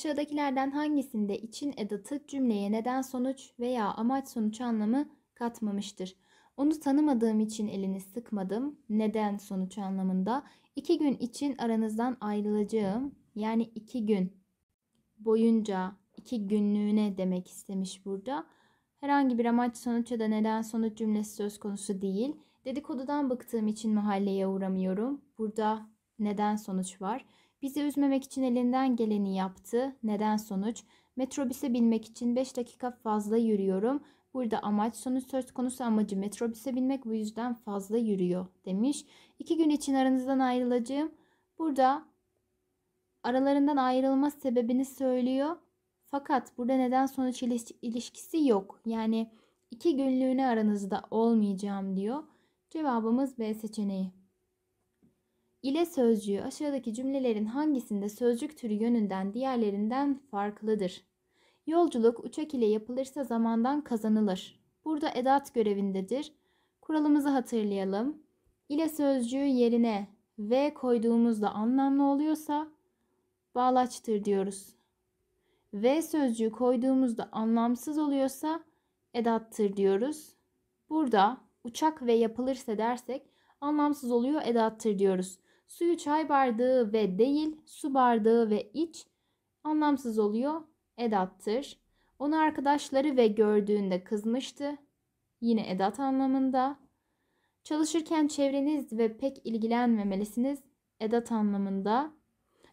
Aşağıdakilerden hangisinde için edatı cümleye neden sonuç veya amaç sonuç anlamı katmamıştır? Onu tanımadığım için elini sıkmadım. Neden sonuç anlamında? İki gün için aranızdan ayrılacağım. Yani iki gün boyunca, iki günlüğüne demek istemiş burada. Herhangi bir amaç sonuç ya da neden sonuç cümlesi söz konusu değil. Dedikodudan bıktığım için mahalleye uğramıyorum. Burada neden sonuç var. Bizi üzmemek için elinden geleni yaptı. Neden sonuç? Metrobüse binmek için 5 dakika fazla yürüyorum. Burada amaç sonuç söz konusu amacı metrobüse binmek bu yüzden fazla yürüyor demiş. 2 gün için aranızdan ayrılacağım. Burada aralarından ayrılma sebebini söylüyor. Fakat burada neden sonuç ilişkisi yok. Yani iki günlüğüne aranızda olmayacağım diyor. Cevabımız B seçeneği ile sözcüğü aşağıdaki cümlelerin hangisinde sözcük türü yönünden diğerlerinden farklıdır? Yolculuk uçak ile yapılırsa zamandan kazanılır. Burada edat görevindedir. Kuralımızı hatırlayalım. İle sözcüğü yerine ve koyduğumuzda anlamlı oluyorsa bağlaçtır diyoruz. Ve sözcüğü koyduğumuzda anlamsız oluyorsa edattır diyoruz. Burada uçak ve yapılırsa dersek anlamsız oluyor edattır diyoruz. Suyu çay bardağı ve değil su bardağı ve iç anlamsız oluyor. Edattır. Onu arkadaşları ve gördüğünde kızmıştı. Yine edat anlamında. Çalışırken çevreniz ve pek ilgilenmemelisiniz. Edat anlamında.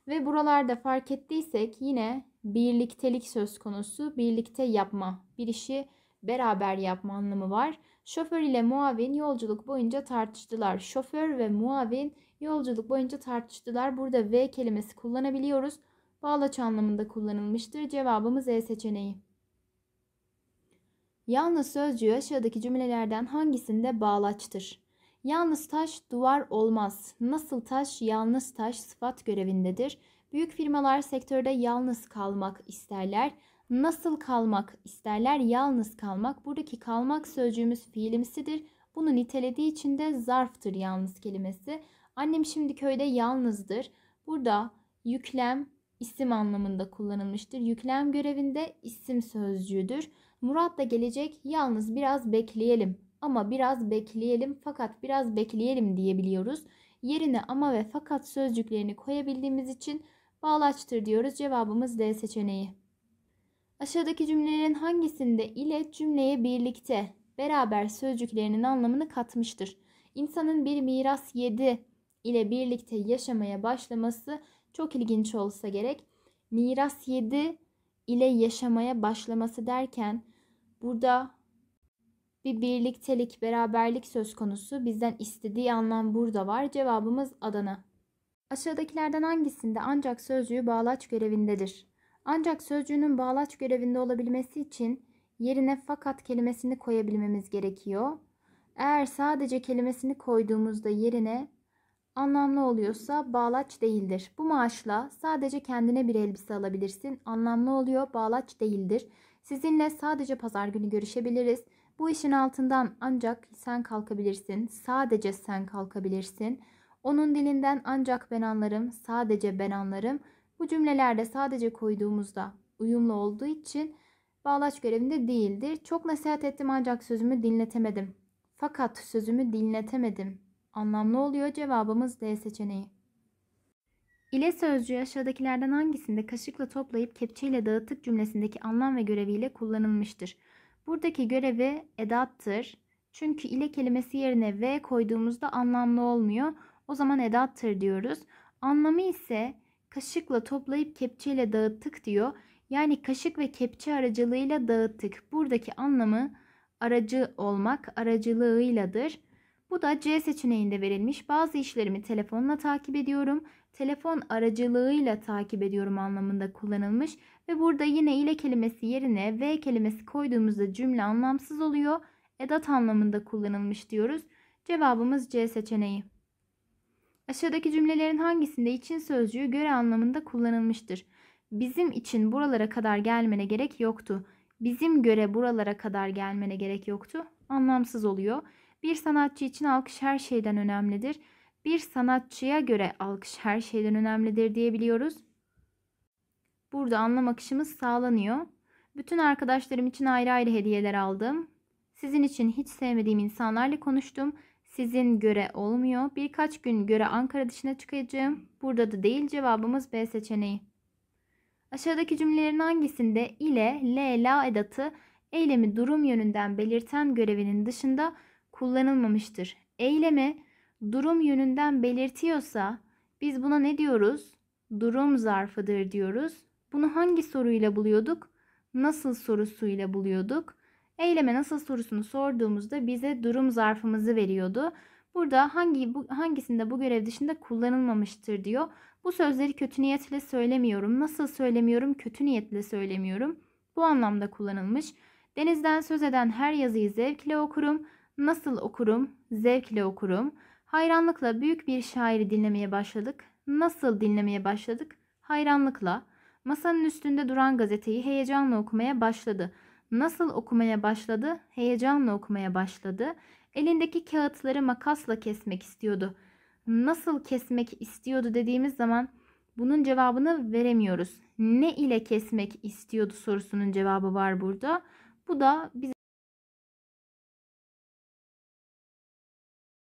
Ve buralarda fark ettiysek yine birliktelik söz konusu. Birlikte yapma. Bir işi beraber yapma anlamı var. Şoför ile muavin yolculuk boyunca tartıştılar. Şoför ve muavin yolculuk boyunca tartıştılar. Burada V kelimesi kullanabiliyoruz. Bağlaç anlamında kullanılmıştır. Cevabımız E seçeneği. Yalnız sözcüğü aşağıdaki cümlelerden hangisinde bağlaçtır? Yalnız taş duvar olmaz. Nasıl taş yalnız taş sıfat görevindedir. Büyük firmalar sektörde yalnız kalmak isterler. Nasıl kalmak isterler? Yalnız kalmak. Buradaki kalmak sözcüğümüz fiilimsidir. Bunu nitelediği için de zarftır yalnız kelimesi. Annem şimdi köyde yalnızdır. Burada yüklem isim anlamında kullanılmıştır. Yüklem görevinde isim sözcüğüdür. Murat da gelecek yalnız biraz bekleyelim ama biraz bekleyelim fakat biraz bekleyelim diyebiliyoruz. Yerine ama ve fakat sözcüklerini koyabildiğimiz için bağlaçtır diyoruz. Cevabımız D seçeneği. Aşağıdaki cümlelerin hangisinde ile cümleye birlikte, beraber sözcüklerinin anlamını katmıştır? İnsanın bir miras yedi ile birlikte yaşamaya başlaması çok ilginç olsa gerek. Miras yedi ile yaşamaya başlaması derken burada bir birliktelik, beraberlik söz konusu. Bizden istediği anlam burada var. Cevabımız Adana. Aşağıdakilerden hangisinde ancak sözcüğü bağlaç görevindedir? Ancak sözcüğünün bağlaç görevinde olabilmesi için yerine fakat kelimesini koyabilmemiz gerekiyor. Eğer sadece kelimesini koyduğumuzda yerine anlamlı oluyorsa bağlaç değildir. Bu maaşla sadece kendine bir elbise alabilirsin. Anlamlı oluyor, bağlaç değildir. Sizinle sadece pazar günü görüşebiliriz. Bu işin altından ancak sen kalkabilirsin. Sadece sen kalkabilirsin. Onun dilinden ancak ben anlarım. Sadece ben anlarım. Bu cümlelerde sadece koyduğumuzda uyumlu olduğu için bağlaç görevinde değildir. Çok nasihat ettim ancak sözümü dinletemedim. Fakat sözümü dinletemedim. Anlamlı oluyor cevabımız D seçeneği. İle sözcüğü aşağıdakilerden hangisinde kaşıkla toplayıp kepçeyle dağıtık cümlesindeki anlam ve göreviyle kullanılmıştır? Buradaki görevi edattır. Çünkü ile kelimesi yerine ve koyduğumuzda anlamlı olmuyor. O zaman edattır diyoruz. Anlamı ise kaşıkla toplayıp kepçeyle dağıttık diyor. Yani kaşık ve kepçe aracılığıyla dağıttık. Buradaki anlamı aracı olmak aracılığıyladır. Bu da C seçeneğinde verilmiş. Bazı işlerimi telefonla takip ediyorum. Telefon aracılığıyla takip ediyorum anlamında kullanılmış ve burada yine ile kelimesi yerine v kelimesi koyduğumuzda cümle anlamsız oluyor. Edat anlamında kullanılmış diyoruz. Cevabımız C seçeneği. Aşağıdaki cümlelerin hangisinde için sözcüğü göre anlamında kullanılmıştır? Bizim için buralara kadar gelmene gerek yoktu. Bizim göre buralara kadar gelmene gerek yoktu. Anlamsız oluyor. Bir sanatçı için alkış her şeyden önemlidir. Bir sanatçıya göre alkış her şeyden önemlidir diyebiliyoruz. Burada anlam akışımız sağlanıyor. Bütün arkadaşlarım için ayrı ayrı hediyeler aldım. Sizin için hiç sevmediğim insanlarla konuştum sizin göre olmuyor. Birkaç gün göre Ankara dışına çıkacağım. Burada da değil cevabımız B seçeneği. Aşağıdaki cümlelerin hangisinde ile, le, la edatı eylemi durum yönünden belirten görevinin dışında kullanılmamıştır? Eylemi durum yönünden belirtiyorsa biz buna ne diyoruz? Durum zarfıdır diyoruz. Bunu hangi soruyla buluyorduk? Nasıl sorusuyla buluyorduk? Eyleme nasıl sorusunu sorduğumuzda bize durum zarfımızı veriyordu. Burada hangi bu, hangisinde bu görev dışında kullanılmamıştır diyor. Bu sözleri kötü niyetle söylemiyorum. Nasıl söylemiyorum? Kötü niyetle söylemiyorum. Bu anlamda kullanılmış. Denizden söz eden her yazıyı zevkle okurum. Nasıl okurum? Zevkle okurum. Hayranlıkla büyük bir şairi dinlemeye başladık. Nasıl dinlemeye başladık? Hayranlıkla. Masanın üstünde duran gazeteyi heyecanla okumaya başladı.'' Nasıl okumaya başladı? Heyecanla okumaya başladı. Elindeki kağıtları makasla kesmek istiyordu. Nasıl kesmek istiyordu dediğimiz zaman bunun cevabını veremiyoruz. Ne ile kesmek istiyordu sorusunun cevabı var burada. Bu da bize